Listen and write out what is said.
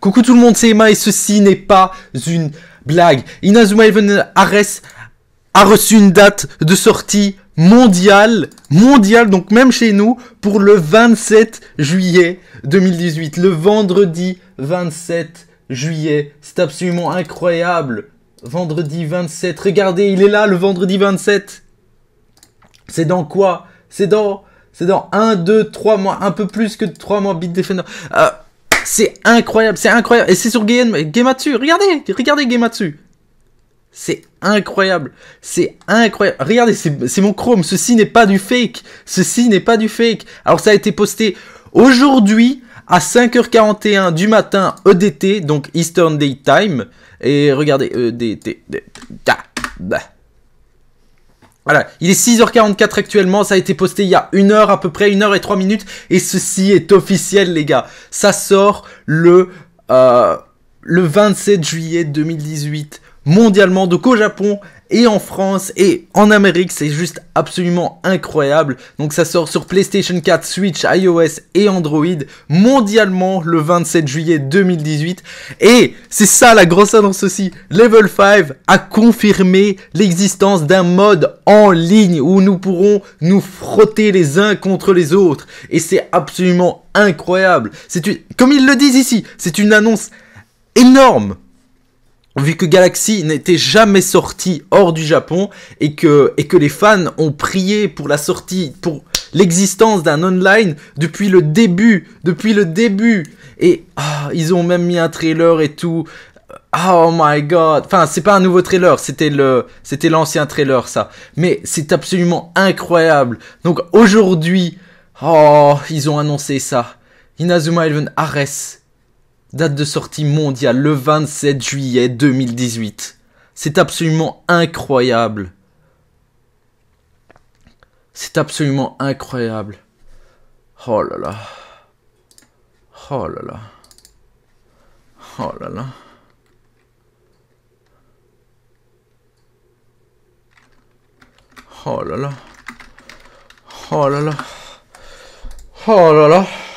Coucou tout le monde, c'est Emma et ceci n'est pas une blague. Inazuma Eleven Ares a reçu une date de sortie mondiale, mondiale, donc même chez nous, pour le 27 juillet 2018. Le vendredi 27 juillet. C'est absolument incroyable. Vendredi 27. Regardez, il est là le vendredi 27. C'est dans quoi C'est dans... C'est dans 1, 2, 3 mois, un peu plus que 3 mois, Beat Defender. Euh, c'est incroyable, c'est incroyable. Et c'est sur Game, Regardez, regardez GemaTsu C'est incroyable. C'est incroyable. Regardez, c'est mon Chrome. Ceci n'est pas du fake. Ceci n'est pas du fake. Alors ça a été posté aujourd'hui à 5h41 du matin EDT, donc Eastern Time, Et regardez, EDT. Voilà, il est 6h44 actuellement, ça a été posté il y a une heure à peu près, une heure et trois minutes, et ceci est officiel les gars. Ça sort le, euh, le 27 juillet 2018, mondialement, donc au Japon, et en France et en Amérique. C'est juste absolument incroyable. Donc ça sort sur PlayStation 4, Switch, iOS et Android mondialement le 27 juillet 2018. Et c'est ça la grosse annonce aussi. Level 5 a confirmé l'existence d'un mode en ligne où nous pourrons nous frotter les uns contre les autres. Et c'est absolument incroyable. C'est Comme ils le disent ici, c'est une annonce énorme vu que Galaxy n'était jamais sorti hors du Japon et que, et que les fans ont prié pour la sortie, pour l'existence d'un online depuis le début, depuis le début. Et ah, ils ont même mis un trailer et tout. Ah, oh my god. Enfin, c'est pas un nouveau trailer, c'était le c'était l'ancien trailer ça. Mais c'est absolument incroyable. Donc aujourd'hui, oh, ils ont annoncé ça. Inazuma Eleven Ares Date de sortie mondiale le 27 juillet 2018. C'est absolument incroyable. C'est absolument incroyable. Oh là là. Oh là là. Oh là là. Oh là là. Oh là là. Oh là là.